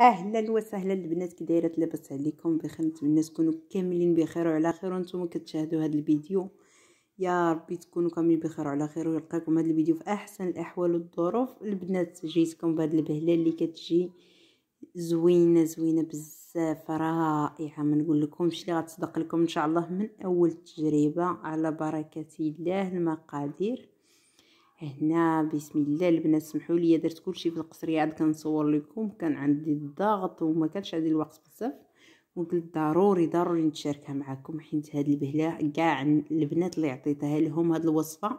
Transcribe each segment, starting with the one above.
اهلا وسهلا البنات كي دايره لاباس عليكم بخير نتمنى تكونوا كاملين بخير وعلى خير وانتم كتشاهدوا هذا الفيديو يا ربي تكونوا كاملين بخير وعلى خير ويلقاكم هذا الفيديو في احسن الاحوال والظروف البنات جيتكم بهذه البهله اللي كتجي زوينه زوينه بزاف رائعه ما نقول لكمش اللي غتصدق لكم ان شاء الله من اول تجربه على بركه الله المقادير هنا بسم الله البنات سمحوا لي درت كلشي في القصريه عاد كنصور لكم كان عندي الضغط وما كانش عندي الوقت بزاف وقلت ضروري ضروري نتشاركها معكم حيت هاد البهله كاع البنات اللي عطيتها لهم هاد الوصفه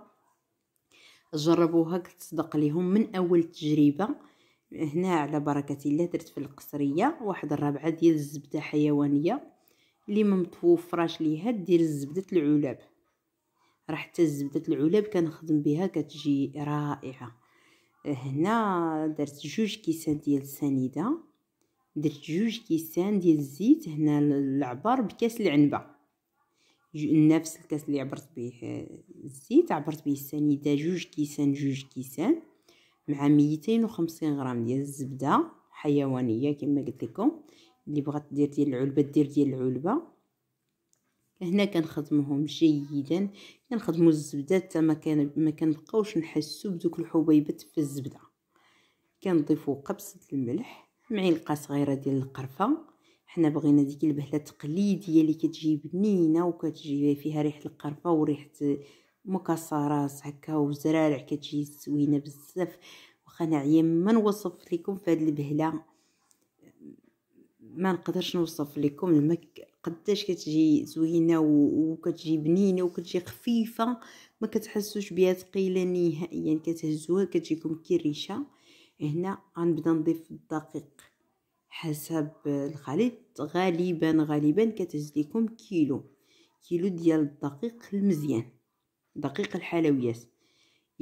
جربوها كتصدق ليهم من اول تجربه هنا على بركه الله درت في القصريه واحد الربعه ديال الزبده حيوانيه اللي ما متوفراش ليها دير الزبده العلب راه حتى زبده العلب كنخدم بها كتجي رائعه هنا درت جوج كيسان ديال السنيده درت جوج كيسان ديال الزيت هنا العبر بكاس العنبه نفس الكاس اللي عبرت به الزيت عبرت به السنيده جوج كيسان جوج كيسان مع 250 غرام ديال الزبده حيوانيه كما قلت لكم اللي بغات دير ديال العلبه دير ديال العلبه هنا كنخدمهم جيدا كنخدموا الزبده حتى ما كان ما كنبقاوش نحسوا بدوك الحبيبات في الزبده كنضيفوا قبصه الملح معلقه صغيره ديال القرفه حنا بغينا ديك البهله التقليديه اللي كتجي بنينه وكتجي فيها ريحه القرفه وريحه مكسرات هكا وزرارع كتجي زوينه بزاف واخا انا ما نوصف لكم في هذه البهله ما نقدرش نوصف لكم المك قداش كتجي زوينه وكتجي بنينه وكتجي خفيفه ما كتحسوش بها ثقيله نهائيا يعني كتهزوها كتجيكم كريشه هنا غنبدا نضيف الدقيق حسب الخليط غالبا غالبا كتهز لكم كيلو كيلو ديال الدقيق المزيان دقيق الحلويات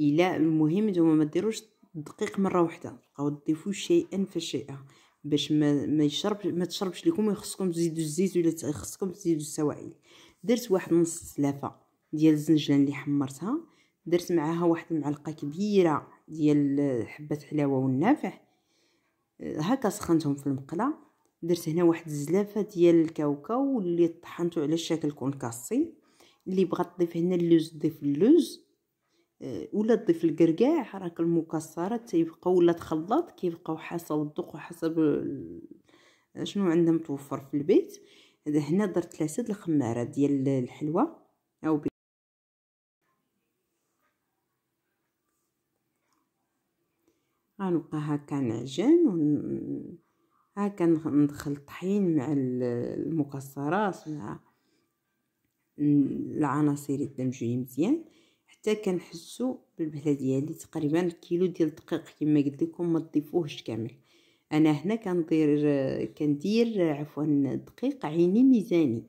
الا المهم نتوما ما ديروش الدقيق مره واحده بقاو تضيفوا شيئا فشيئا باش ما ما يشرب ما تشربش لكم ويخصكم تزيدوا الزيت ولا خصكم تزيدوا السواعيل درت واحد نص سلافه ديال الزنجلان اللي حمرتها درت معاها واحد المعلقه كبيره ديال حبه حلاوه والنافع هكا سخنتهم في المقله درت هنا واحد الزلافه ديال الكاوكاو اللي طحنته على شكل كونكاسي اللي بغات تضيف هنا اللوز ضيف اللوز ولا تضيف الكركاع راك المكسرات تيبقاو ولا تخلط كيبقاو حسب الذوق وحسب شنو عندهم متوفر في البيت هنا درت ثلاثه الخمارات ديال الحلوى او بي. غنبقى هكا نعجن و هكا ندخل الطحين مع المكسرات مع العناصر الدمجيه مزيان حتى كنحسو بالبهله ديالي تقريبا كيلو ديال الدقيق كما قلت لكم ما تضيفوهش كامل انا هنا كندير كندير عفوا دقيق عيني ميزاني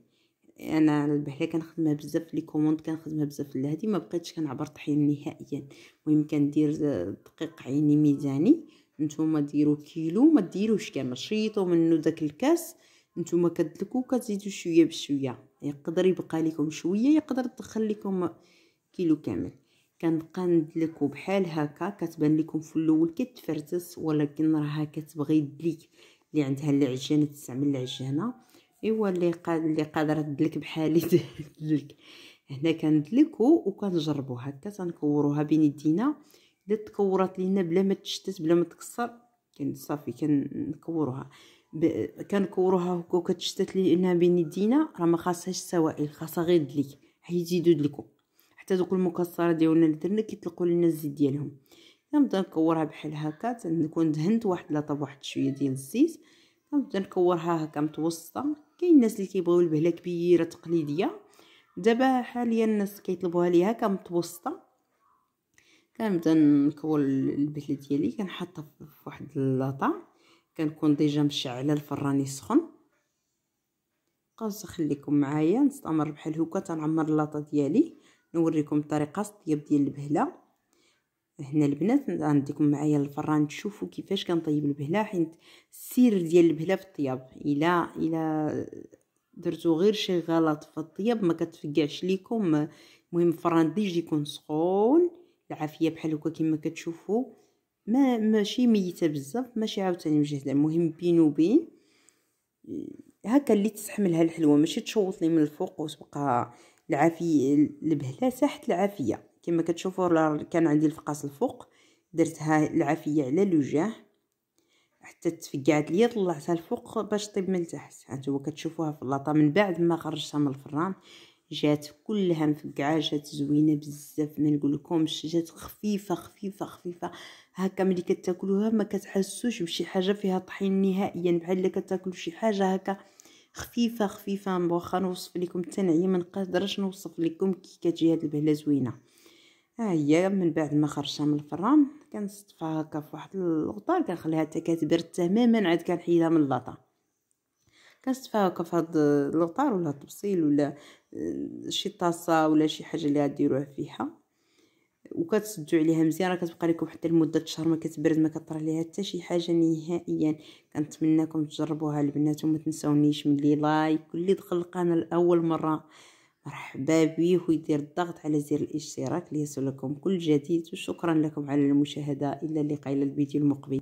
انا البهله كنخدمها بزاف في لي كوموند كنخدمها بزاف في الهادي ما بقيتش كنعبر طحين نهائيا المهم كندير دقيق عيني ميزاني نتوما ديروا كيلو ما ديروش كامل شيطوا منو داك الكاس نتوما كدلكو كتزيدوا شويه بشويه يقدر يبقى لكم شويه يقدر تدخل لكم كيلو كامل كنبقى ندلك بحال هكا كتبان لكم في الاول كتفرتس ولكن راها كتبغي دليك اللي عندها العجانه تستعمل العجانه ايوا اللي قاد اللي قادره تدلك بحالي تدلك هنا كندلكو وكنجربو هكا تنكوروها بين يدينا الا تكورات لينا بلا ما تشتت بلا ما تكسر كان صافي كنكوروها كنكوروها هكا وكتشتت لينا بين يدينا راه ما خاصهاش السوائل خاصها غير دليك حيت يزيدو دلكو حتى دوك المكسرات ديالنا درنا كيطلقوا لنا الزيت ديالهم كنبدا نكورها بحال هكا تنكون دهنت واحد لاطاب واحد شويه ديال الزيت كنبدا نكورها هكا متوسطه كاين الناس اللي كيبغيو البهله كبيره تقليديه دابا حاليا الناس كيطلبوها ليها هكا متوسطه كنبدا نكور البهله ديالي كنحطها في واحد اللاطه كنكون ديجا مشعله الفران يسخن بقاو خليكم معايا نستمر بحال هكا تنعمر اللاطه ديالي نوريكم طريقه الطياب ديال البهله هنا البنات عندكم معايا الفران تشوفوا كيفاش كنطيب البهله حيت السر ديال البهله في الطياب الا الا درتو غير شي غلط في الطياب ما كتفقعش ليكم المهم الفران ديج يكون سخون العافيه بحال هكا كما كتشوفوا ما ماشي ميته بزاف ماشي عاوتاني مجهده المهم بين وبين هكا اللي تستحملها الحلوه ماشي تشوط لي من الفوق وتبقى العافيه البهلة تحت العافيه كما كتشوفوا كان عندي الفقاس الفوق درتها العافيه على لوجاه حتى تفقعت ليا طلعتها الفوق باش طيب من تحت هانتوما كتشوفوها في اللاطه من بعد ما خرجتها من الفران جات كلها مفقعه جات زوينه بزاف ما نقول جات خفيفه خفيفه خفيفه هكا ملي كتاكلوها ما كتحسوش بشي حاجه فيها طحين نهائيا بحال اللي كتاكلوا شي حاجه هكا خفيفه خفيفه مبوخة نوصف لكم التنعيه ما نقدرش نوصف لكم كي كتجي هاد البهله زوينه ها هي من بعد ما خرجتها من الفران كنصطفها هكا فواحد الغطار كنخليها حتى كتبرد تماما عاد كنحيدها من اللاطا كنصطفها هكا في هاد الغطار ولا الطبسيل ولا شي طاسه ولا شي حاجه اللي غديروها فيها وكتسدوا عليها مزيان راه كتبقى لكم حتى لمده شهر ما كتبرد ما كطرى ليها حتى شي حاجه نهائيا كنتمنىكم تجربوها البنات وما تنساونيش من لي لايك واللي دخل القناه لاول مره مرحبا بيه ويدير الضغط على زر الاشتراك ليصلكم كل جديد وشكرا لكم على المشاهده الى اللقاء الى الفيديو المقبل